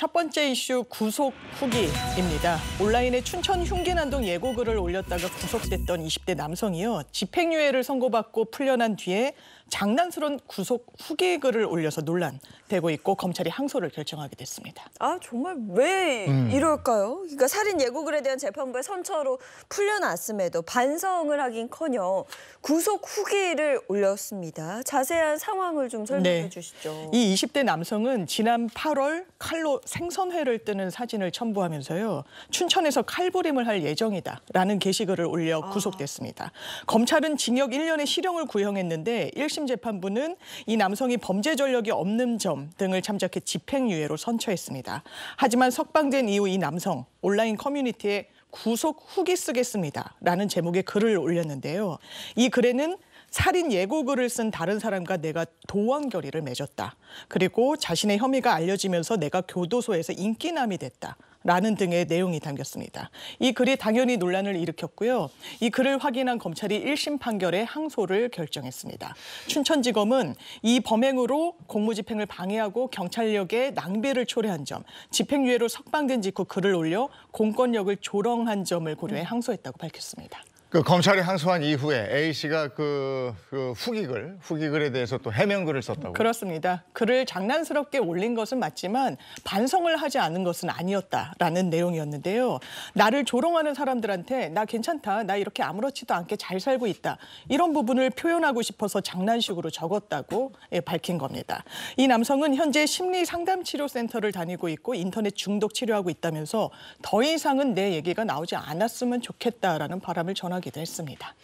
첫 번째 이슈 구속 후기입니다. 온라인에 춘천 흉기난동 예고글을 올렸다가 구속됐던 20대 남성이요. 집행유예를 선고받고 풀려난 뒤에 장난스러운 구속 후기 글을 올려서 논란되고 있고 검찰이 항소를 결정하게 됐습니다. 아 정말 왜 음. 이럴까요? 그러니까 살인 예고글에 대한 재판부의 선처로 풀려났음에도 반성을 하긴커녕 구속 후기를 올렸습니다. 자세한 상황을 좀 설명해 네. 주시죠. 이 20대 남성은 지난 8월 칼로 생선회를 뜨는 사진을 첨부하면서요. 춘천에서 칼부림을 할 예정이다라는 게시글을 올려 아. 구속됐습니다. 아. 검찰은 징역 1년의 실형을 구형했는데 1심 재판부는 이 남성이 범죄 전력이 없는 점 등을 참작해 집행유예로 선처했습니다. 하지만 석방된 이후 이 남성 온라인 커뮤니티에 구속 후기 쓰겠습니다. 라는 제목의 글을 올렸는데요. 이 글에는 살인 예고글을 쓴 다른 사람과 내가 도원 결의를 맺었다. 그리고 자신의 혐의가 알려지면서 내가 교도소에서 인기남이 됐다. 라는 등의 내용이 담겼습니다. 이 글이 당연히 논란을 일으켰고요. 이 글을 확인한 검찰이 1심 판결에 항소를 결정했습니다. 춘천지검은 이 범행으로 공무집행을 방해하고 경찰력에 낭비를 초래한 점, 집행유예로 석방된 직후 글을 올려 공권력을 조롱한 점을 고려해 항소했다고 밝혔습니다. 그 검찰이 항소한 이후에 A 씨가 그, 그 후기글, 후기글에 대해서 또 해명글을 썼다고. 그렇습니다. 글을 장난스럽게 올린 것은 맞지만 반성을 하지 않은 것은 아니었다라는 내용이었는데요. 나를 조롱하는 사람들한테 나 괜찮다, 나 이렇게 아무렇지도 않게 잘 살고 있다. 이런 부분을 표현하고 싶어서 장난식으로 적었다고 예, 밝힌 겁니다. 이 남성은 현재 심리상담치료센터를 다니고 있고 인터넷 중독 치료하고 있다면서 더 이상은 내 얘기가 나오지 않았으면 좋겠다라는 바람을 전하 하기도 했습니다.